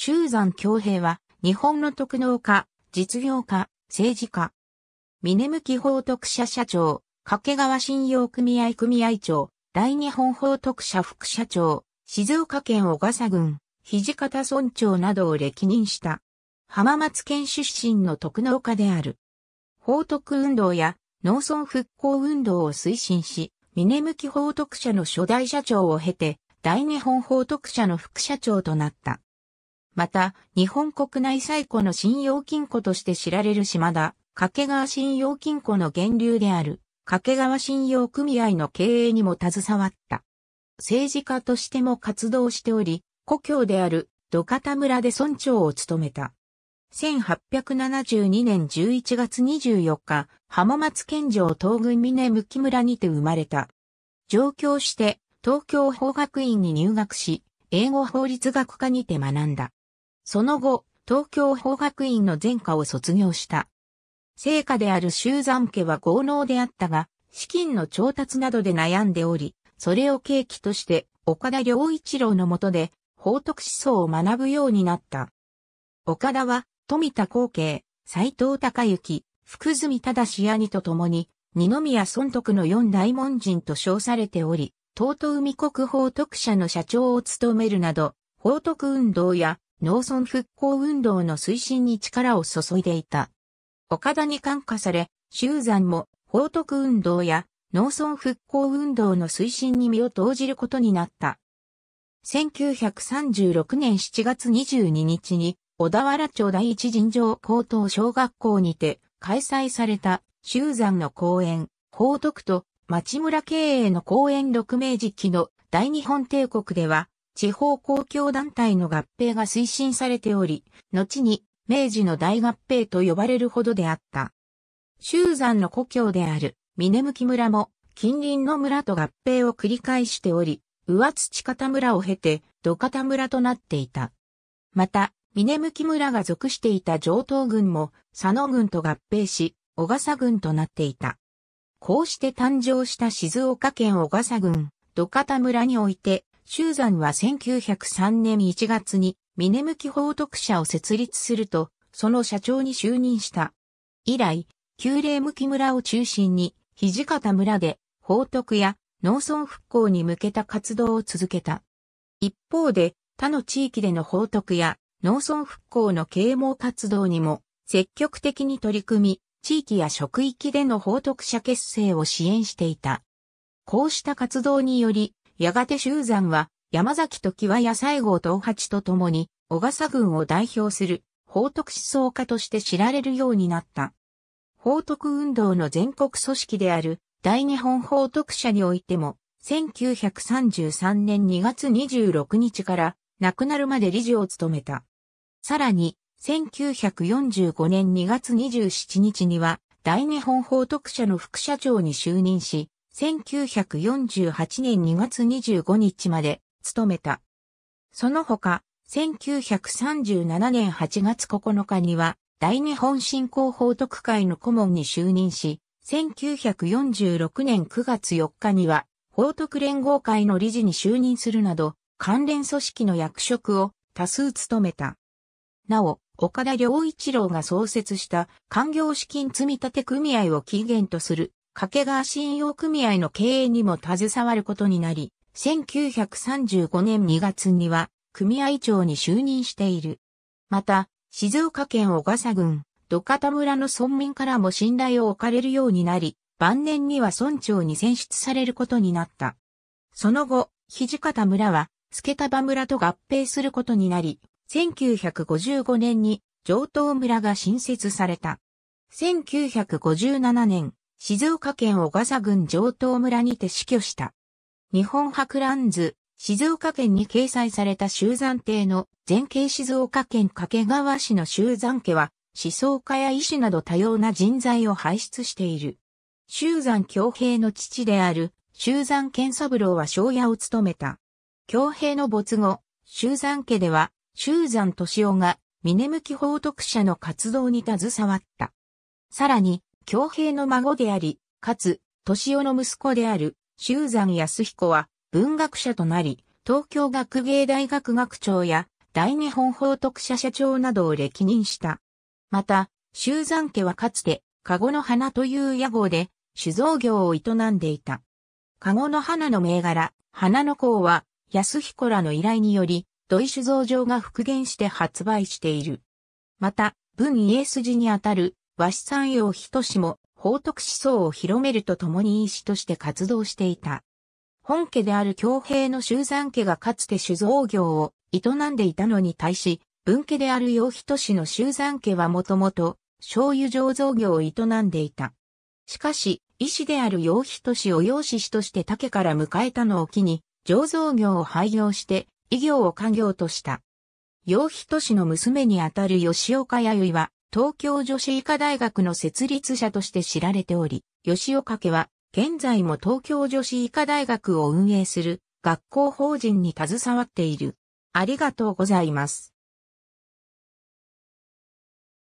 周山京平は、日本の特能家、実業家、政治家。峰向法徳社社長、掛川信用組合組合長、大日本法徳社副社長、静岡県小笠郡、土方村長などを歴任した。浜松県出身の特能家である。法徳運動や農村復興運動を推進し、峰向法徳社の初代社長を経て、大日本法徳社の副社長となった。また、日本国内最古の信用金庫として知られる島田、掛川信用金庫の源流である、掛川信用組合の経営にも携わった。政治家としても活動しており、故郷である土方村で村長を務めた。1872年11月24日、浜松県城東軍峰向村にて生まれた。上京して東京法学院に入学し、英語法律学科にて学んだ。その後、東京法学院の前科を卒業した。成果である修山家は豪農であったが、資金の調達などで悩んでおり、それを契機として岡田良一郎の下で法徳思想を学ぶようになった。岡田は富田光景、斎藤隆之、福住忠兄と共に、二宮尊徳の四大門人と称されており、東都海国法徳社の社長を務めるなど、法徳運動や農村復興運動の推進に力を注いでいた。岡田に感化され、修山も報徳運動や農村復興運動の推進に身を投じることになった。1936年7月22日に、小田原町第一尋常高等小学校にて開催された修山の公演、報徳と町村経営の公演6名時期の大日本帝国では、地方公共団体の合併が推進されており、後に明治の大合併と呼ばれるほどであった。周山の故郷である峰向村も近隣の村と合併を繰り返しており、上土方村を経て土方村となっていた。また、峰向村が属していた上東軍も佐野軍と合併し、小笠軍となっていた。こうして誕生した静岡県小笠軍、土方村において、中山は1903年1月に峰向き報徳社を設立すると、その社長に就任した。以来、旧礼向き村を中心に、土方村で、報徳や農村復興に向けた活動を続けた。一方で、他の地域での報徳や農村復興の啓蒙活動にも積極的に取り組み、地域や職域での報徳者結成を支援していた。こうした活動により、やがて周山は、山崎時和や西郷東八と共に、小笠軍を代表する、報徳思想家として知られるようになった。報徳運動の全国組織である、大日本報徳社においても、1933年2月26日から亡くなるまで理事を務めた。さらに、1945年2月27日には、大日本報徳社の副社長に就任し、1948年2月25日まで務めた。その他、1937年8月9日には、大日本振興報徳会の顧問に就任し、1946年9月4日には、報徳連合会の理事に就任するなど、関連組織の役職を多数務めた。なお、岡田良一郎が創設した官業資金積立組合を起源とする掛川信用組合の経営にも携わることになり、1935年2月には組合長に就任している。また、静岡県小笠郡、土方村の村民からも信頼を置かれるようになり、晩年には村長に選出されることになった。その後、土方村は、助束村と合併することになり、1955年に上東村が新設された。1957年、静岡県小笠郡上東村にて死去した。日本博覧図、静岡県に掲載された集山邸の前景静岡県掛川市の集山家は、思想家や医師など多様な人材を輩出している。集山京平の父である、集山健三郎は庄屋を務めた。京平の没後、集山家では、集山敏夫が、峰向き報徳者の活動に携わった。さらに、京平の孫であり、かつ、年夫の息子である、修山康彦は、文学者となり、東京学芸大学学長や、大日本法徳社社長などを歴任した。また、修山家はかつて、籠の花という屋号で、酒造業を営んでいた。籠の花の銘柄、花の甲は、康彦らの依頼により、土井酒造場が復元して発売している。また、文家筋にあたる和紙産業人氏も法徳思想を広めるとともに医師として活動していた。本家である京平の修山家がかつて酒造業を営んでいたのに対し、文家である洋人氏の修山家はもともと醤油醸造業を営んでいた。しかし、医師である洋人氏を養子師として竹から迎えたのを機に、醸造業を廃業して、医業を家業とした。洋人氏の娘にあたる吉岡弥生は、東京女子医科大学の設立者として知られており、吉岡家は、現在も東京女子医科大学を運営する学校法人に携わっている。ありがとうございます。